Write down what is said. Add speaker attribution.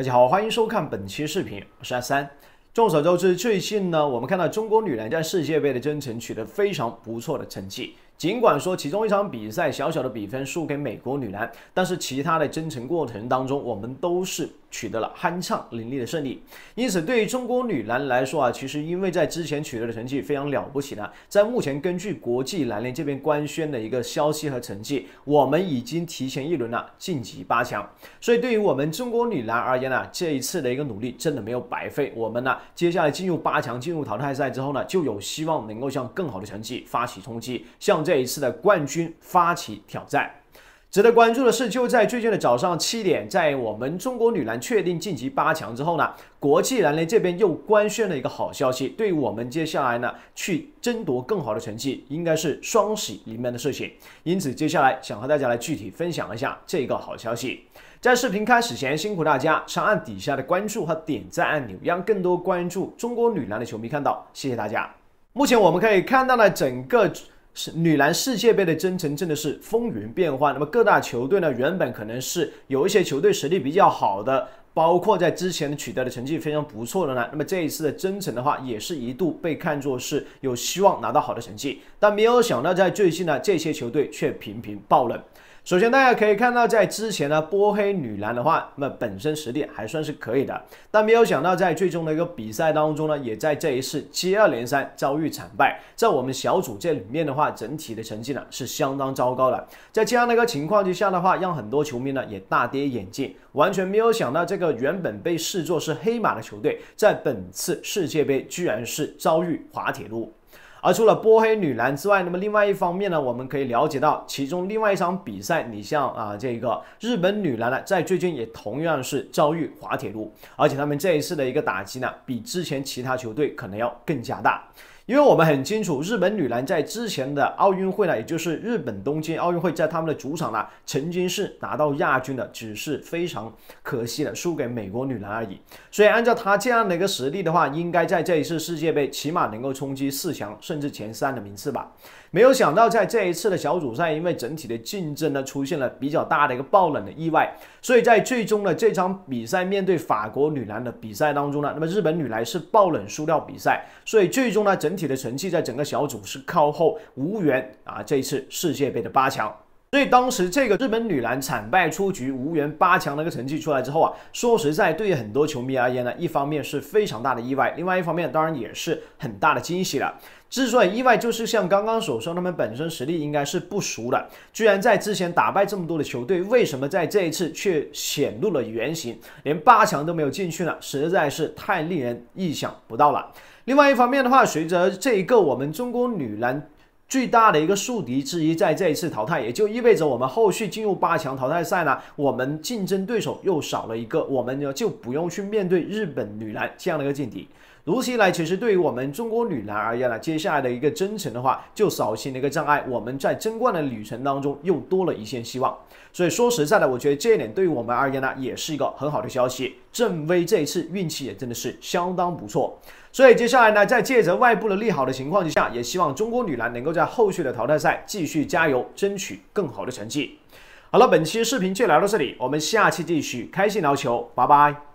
Speaker 1: 大家好，欢迎收看本期视频，我是阿三。众所周知，最近呢，我们看到中国女篮在世界杯的征程取得非常不错的成绩。尽管说其中一场比赛小小的比分输给美国女篮，但是其他的征程过程当中，我们都是取得了酣畅淋漓的胜利。因此，对于中国女篮来说啊，其实因为在之前取得的成绩非常了不起呢，在目前根据国际篮联这边官宣的一个消息和成绩，我们已经提前一轮呢晋级八强。所以，对于我们中国女篮而言呢，这一次的一个努力真的没有白费。我们呢，接下来进入八强，进入淘汰赛之后呢，就有希望能够向更好的成绩发起冲击，像这。这一次的冠军发起挑战，值得关注的是，就在最近的早上七点，在我们中国女篮确定晋级八强之后呢，国际篮联这边又官宣了一个好消息，对我们接下来呢去争夺更好的成绩，应该是双喜临门的事情。因此，接下来想和大家来具体分享一下这个好消息。在视频开始前，辛苦大家长按底下的关注和点赞按钮，让更多关注中国女篮的球迷看到，谢谢大家。目前我们可以看到呢，整个。是女篮世界杯的征程真的是风云变幻。那么各大球队呢，原本可能是有一些球队实力比较好的，包括在之前取得的成绩非常不错的呢。那么这一次的征程的话，也是一度被看作是有希望拿到好的成绩，但没有想到在最近呢，这些球队却频频爆冷。首先，大家可以看到，在之前呢，波黑女篮的话，那本身实力还算是可以的，但没有想到，在最终的一个比赛当中呢，也在这一次接二连三遭遇惨败，在我们小组这里面的话，整体的成绩呢是相当糟糕的。在这样的一个情况之下的话，让很多球迷呢也大跌眼镜，完全没有想到这个原本被视作是黑马的球队，在本次世界杯居然是遭遇滑铁卢。而除了波黑女篮之外，那么另外一方面呢，我们可以了解到，其中另外一场比赛，你像啊这个日本女篮呢，在最近也同样是遭遇滑铁卢，而且他们这一次的一个打击呢，比之前其他球队可能要更加大，因为我们很清楚，日本女篮在之前的奥运会呢，也就是日本东京奥运会，在他们的主场呢，曾经是拿到亚军的，只是非常可惜的输给美国女篮而已，所以按照她这样的一个实力的话，应该在这一次世界杯起码能够冲击四强。甚至前三的名次吧，没有想到在这一次的小组赛，因为整体的竞争呢出现了比较大的一个爆冷的意外，所以在最终的这场比赛面对法国女篮的比赛当中呢，那么日本女篮是爆冷输掉比赛，所以最终呢整体的成绩在整个小组是靠后无缘啊这一次世界杯的八强。所以当时这个日本女篮惨败出局、无缘八强那个成绩出来之后啊，说实在，对于很多球迷而言呢，一方面是非常大的意外，另外一方面当然也是很大的惊喜了。之所以意外，就是像刚刚所说，他们本身实力应该是不俗的，居然在之前打败这么多的球队，为什么在这一次却显露了原形，连八强都没有进去呢？实在是太令人意想不到了。另外一方面的话，随着这一个我们中国女篮。最大的一个宿敌之一，在这一次淘汰，也就意味着我们后续进入八强淘汰赛呢，我们竞争对手又少了一个，我们呢就不用去面对日本女篮这样的一个劲敌。如此一来，其实对于我们中国女篮而言呢，接下来的一个征程的话，就扫清了一个障碍，我们在争冠的旅程当中又多了一线希望。所以说实在的，我觉得这一点对于我们而言呢，也是一个很好的消息。郑薇这一次运气也真的是相当不错。所以接下来呢，在借着外部的利好的情况之下，也希望中国女篮能够在后续的淘汰赛继续加油，争取更好的成绩。好了，本期视频就聊到这里，我们下期继续开心聊球，拜拜。